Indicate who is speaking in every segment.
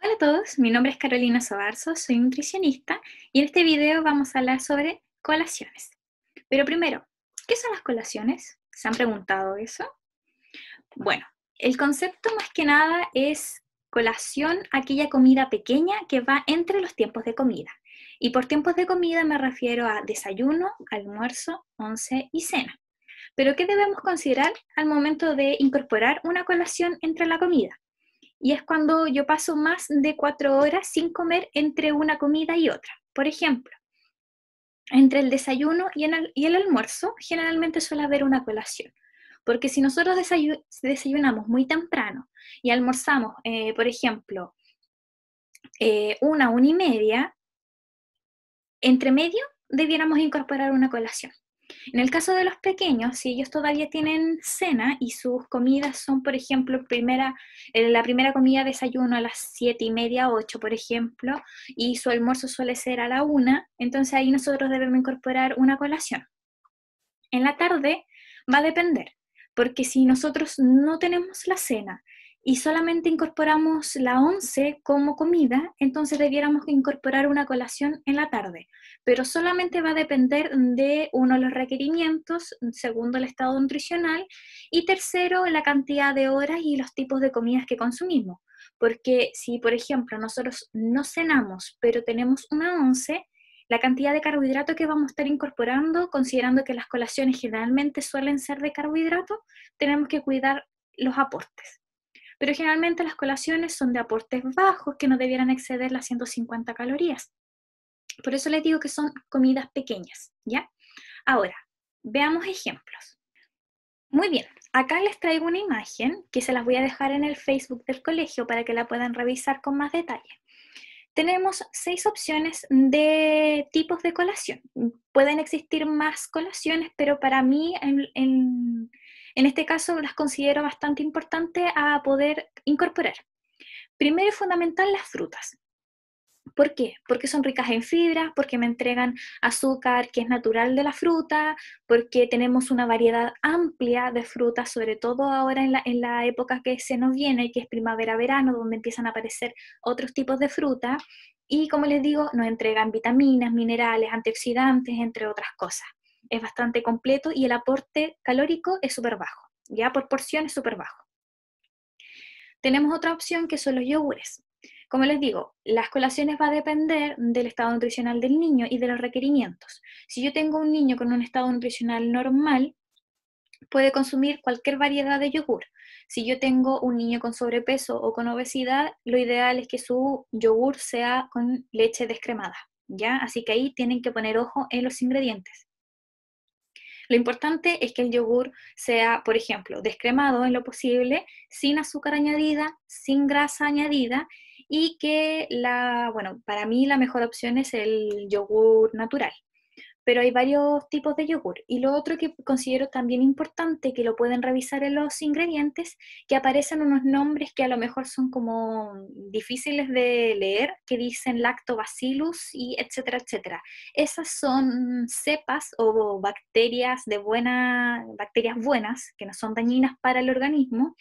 Speaker 1: Hola a todos, mi nombre es Carolina Sobarzo, soy nutricionista y en este video vamos a hablar sobre colaciones. Pero primero, ¿qué son las colaciones? ¿Se han preguntado eso? Bueno, el concepto más que nada es colación aquella comida pequeña que va entre los tiempos de comida. Y por tiempos de comida me refiero a desayuno, almuerzo, once y cena. Pero ¿qué debemos considerar al momento de incorporar una colación entre la comida? y es cuando yo paso más de cuatro horas sin comer entre una comida y otra. Por ejemplo, entre el desayuno y, el, almuerzo generalmente suele haber una colación, porque si nosotros desayunamos muy temprano y almorzamos, eh, por ejemplo, eh, una, una y media, entre medio debiéramos incorporar una colación. En el caso de los pequeños, si ellos todavía tienen cena y sus comidas son, por ejemplo, eh, la primera comida desayuno a las siete y media, 8, por ejemplo, y su almuerzo suele ser a la una, entonces ahí nosotros debemos incorporar una colación. En la tarde va a depender, porque si nosotros no tenemos la cena y solamente incorporamos la once como comida, entonces debiéramos incorporar una colación en la tarde. Pero solamente va a depender de uno de los requerimientos, segundo el estado nutricional y tercero la cantidad de horas y los tipos de comidas que consumimos. Porque si, por ejemplo, nosotros no cenamos, pero tenemos una once, la cantidad de carbohidrato que vamos a estar incorporando, considerando que las colaciones generalmente suelen ser de carbohidrato, tenemos que cuidar los aportes. Pero generalmente las colaciones son de aportes bajos que no debieran exceder las 150 calorías. Por eso les digo que son comidas pequeñas, ¿ya? Ahora, veamos ejemplos. Muy bien, acá les traigo una imagen que se las voy a dejar en el Facebook del colegio para que la puedan revisar con más detalle. Tenemos seis opciones de tipos de colación. Pueden existir más colaciones, pero para mí en, en este caso las considero bastante importantes a poder incorporar. Primero es fundamental las frutas. ¿Por qué? Porque son ricas en fibras, porque me entregan azúcar que es natural de la fruta, porque tenemos una variedad amplia de frutas, sobre todo ahora en la, época que se nos viene, que es primavera-verano, donde empiezan a aparecer otros tipos de fruta. Y como les digo, nos entregan vitaminas, minerales, antioxidantes, entre otras cosas es bastante completo y el aporte calórico es súper bajo, ya por porción es súper bajo. Tenemos otra opción que son los yogures. Como les digo, las colaciones va a depender del estado nutricional del niño y de los requerimientos. Si yo tengo un niño con un estado nutricional normal, puede consumir cualquier variedad de yogur. Si yo tengo un niño con sobrepeso o con obesidad, lo ideal es que su yogur sea con leche descremada, ¿ya? Así que ahí tienen que poner ojo en los ingredientes. Lo importante es que el yogur sea, por ejemplo, descremado en lo posible, sin azúcar añadida, sin grasa añadida y que la, bueno, para mí la mejor opción es el yogur natural, pero hay varios tipos de yogur. Y lo otro que considero también importante, que lo pueden revisar en los ingredientes, que aparecen unos nombres que a lo mejor son como difíciles de leer, que dicen lactobacillus y etcétera, etcétera. Esas son cepas o bacterias de buena, bacterias buenas, que no son dañinas para el organismo,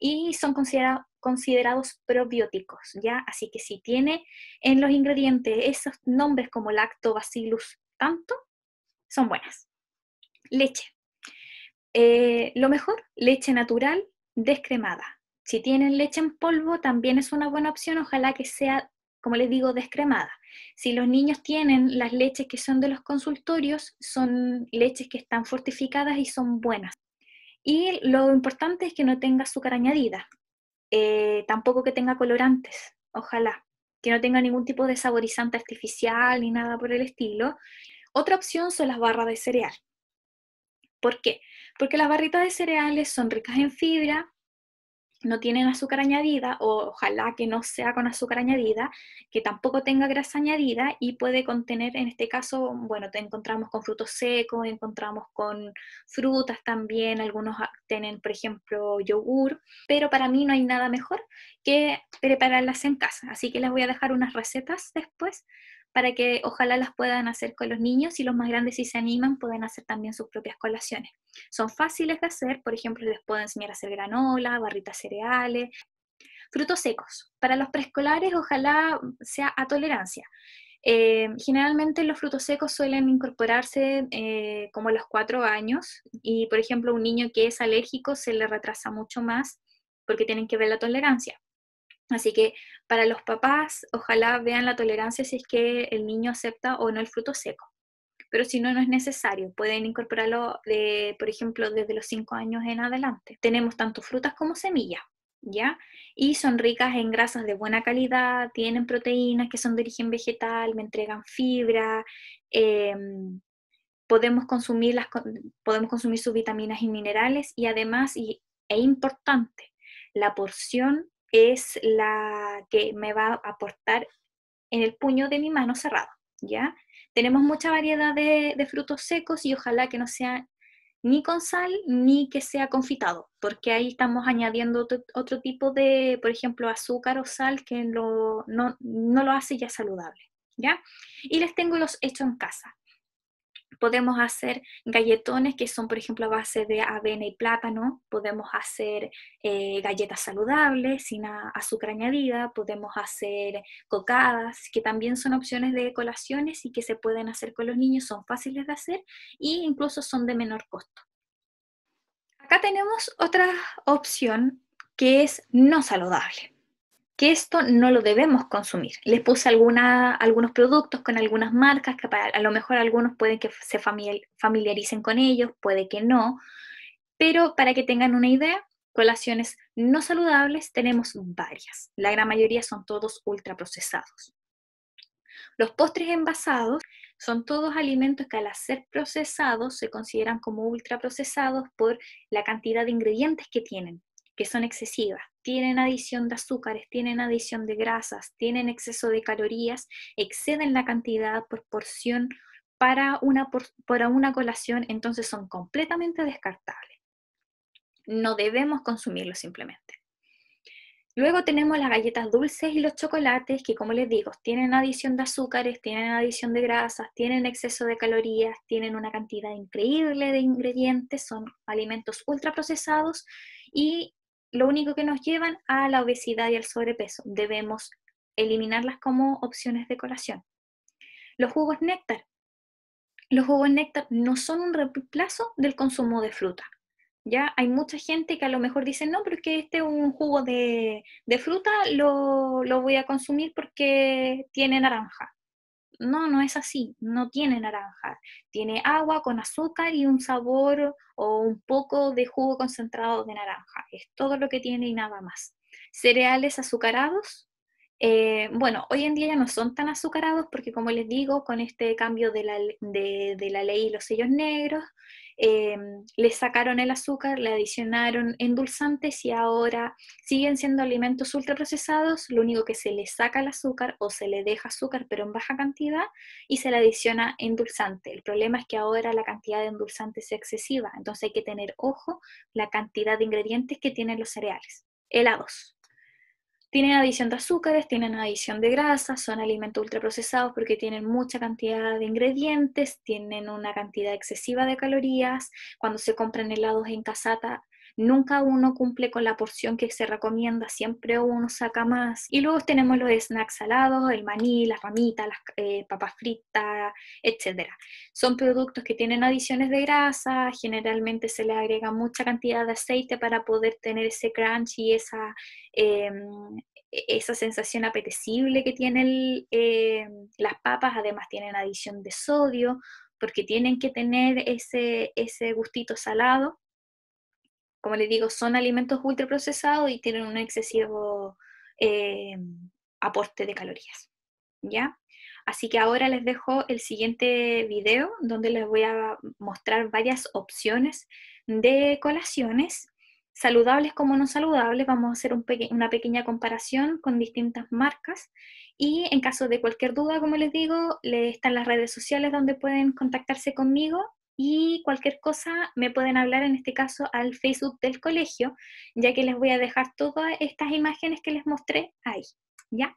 Speaker 1: y son considerados considerados probióticos, ¿ya? Así que si tiene en los ingredientes esos nombres como lactobacillus tanto, son buenas. Leche. Eh, lo mejor, leche natural descremada. Si tienen leche en polvo, también es una buena opción, ojalá que sea, como les digo, descremada. Si los niños tienen las leches que son de los consultorios, son leches que están fortificadas y son buenas. Y lo importante es que no tenga azúcar añadida, eh, tampoco que tenga colorantes, ojalá, que no tenga ningún tipo de saborizante artificial ni nada por el estilo. Otra opción son las barras de cereal. ¿Por qué? Porque las barritas de cereales son ricas en fibra, no tienen azúcar añadida, o ojalá que no sea con azúcar añadida, que tampoco tenga grasa añadida y puede contener, en este caso, bueno, te encontramos con frutos secos, encontramos con frutas también, algunos tienen, por ejemplo, yogur, pero para mí no hay nada mejor que prepararlas en casa, así que les voy a dejar unas recetas después para que ojalá las puedan hacer con los niños y los más grandes si se animan pueden hacer también sus propias colaciones. Son fáciles de hacer, por ejemplo, les puedo enseñar a hacer granola, barritas cereales, frutos secos. Para los preescolares ojalá sea a tolerancia. Eh, generalmente los frutos secos suelen incorporarse eh, como a los cuatro años y, por ejemplo, un niño que es alérgico se le retrasa mucho más porque tienen que ver la tolerancia. Así que para los papás, ojalá vean la tolerancia si es que el niño acepta o no el fruto seco. Pero si no, no es necesario. Pueden incorporarlo, por ejemplo, desde los 5 años en adelante. Tenemos tanto frutas como semillas, ¿ya? Y son ricas en grasas de buena calidad, tienen proteínas que son de origen vegetal, me entregan fibra. Em, podemos, consumir podemos consumir sus vitaminas y minerales y además, y, es importante, la porción es la que me va a aportar en el puño de mi mano cerrado, ¿ya? Tenemos mucha variedad de, frutos secos y ojalá que no sea ni con sal ni que sea confitado, porque ahí estamos añadiendo otro, tipo de, por ejemplo, azúcar o sal que no, no, lo hace ya saludable, ¿ya? Y les tengo los hechos en casa. Podemos hacer galletones que son, por ejemplo, a base de avena y plátano. Podemos hacer eh, galletas saludables sin azúcar añadida. Podemos hacer cocadas, que también son opciones de colaciones y que se pueden hacer con los niños. Son fáciles de hacer e incluso son de menor costo. Acá tenemos otra opción que es no saludable que esto no lo debemos consumir. Les puse algunos productos con algunas marcas que a lo mejor algunos pueden que se familiaricen con ellos, puede que no, pero para que tengan una idea, colaciones no saludables tenemos varias. La gran mayoría son todos ultraprocesados. Los postres envasados son todos alimentos que al ser procesados se consideran como ultraprocesados por la cantidad de ingredientes que tienen, que son excesivas tienen adición de azúcares, tienen adición de grasas, tienen exceso de calorías, exceden la cantidad por porción para una, una colación, entonces son completamente descartables. No debemos consumirlos simplemente. Luego tenemos las galletas dulces y los chocolates, que como les digo, tienen adición de azúcares, tienen adición de grasas, tienen exceso de calorías, tienen una cantidad increíble de ingredientes, son alimentos ultraprocesados y lo único que nos llevan a la obesidad y al sobrepeso. Debemos eliminarlas como opciones de colación. Los jugos néctar. Los jugos néctar no son un reemplazo del consumo de fruta. Ya hay mucha gente que a lo mejor dice, no, pero que este es un jugo de, fruta, lo voy a consumir porque tiene naranja. No, no es así, no tiene naranja, tiene agua con azúcar y un sabor o un poco de jugo concentrado de naranja, es todo lo que tiene y nada más. Cereales azucarados, eh, bueno, hoy en día ya no son tan azucarados porque como les digo, con este cambio de la, de la ley y los sellos negros, Em, le sacaron el azúcar, le adicionaron endulzantes y ahora siguen siendo alimentos ultraprocesados, lo único que se le saca el azúcar o se le deja azúcar pero en baja cantidad y se le adiciona endulzante. El problema es que ahora la cantidad de endulzantes es excesiva, entonces hay que tener ojo la cantidad de ingredientes que tienen los cereales. Helados. Tienen adición de azúcares, tienen adición de grasas, son alimentos ultraprocesados porque tienen mucha cantidad de ingredientes, tienen una cantidad excesiva de calorías. Cuando se compran helados en casata, Nunca uno cumple con la porción que se recomienda, siempre uno saca más. Y luego tenemos los snacks salados, el maní, las ramitas, las eh, papas fritas, etc. Son productos que tienen adiciones de grasa, generalmente se le agrega mucha cantidad de aceite para poder tener ese crunch y esa, em, e-, sensación apetecible que tienen em, las papas, además tienen adición de sodio, porque tienen que tener ese gustito salado como les digo, son alimentos ultraprocesados y tienen un excesivo eh, aporte de calorías. ¿Ya? Así que ahora les dejo el siguiente video donde les voy a mostrar varias opciones de colaciones, saludables como no saludables. Vamos a hacer una pequeña comparación con distintas marcas. Y en caso de cualquier duda, como les digo, le están las redes sociales donde pueden contactarse conmigo y cualquier cosa me pueden hablar en este caso al Facebook del colegio, ya que les voy a dejar todas estas imágenes que les mostré ahí, ¿ya?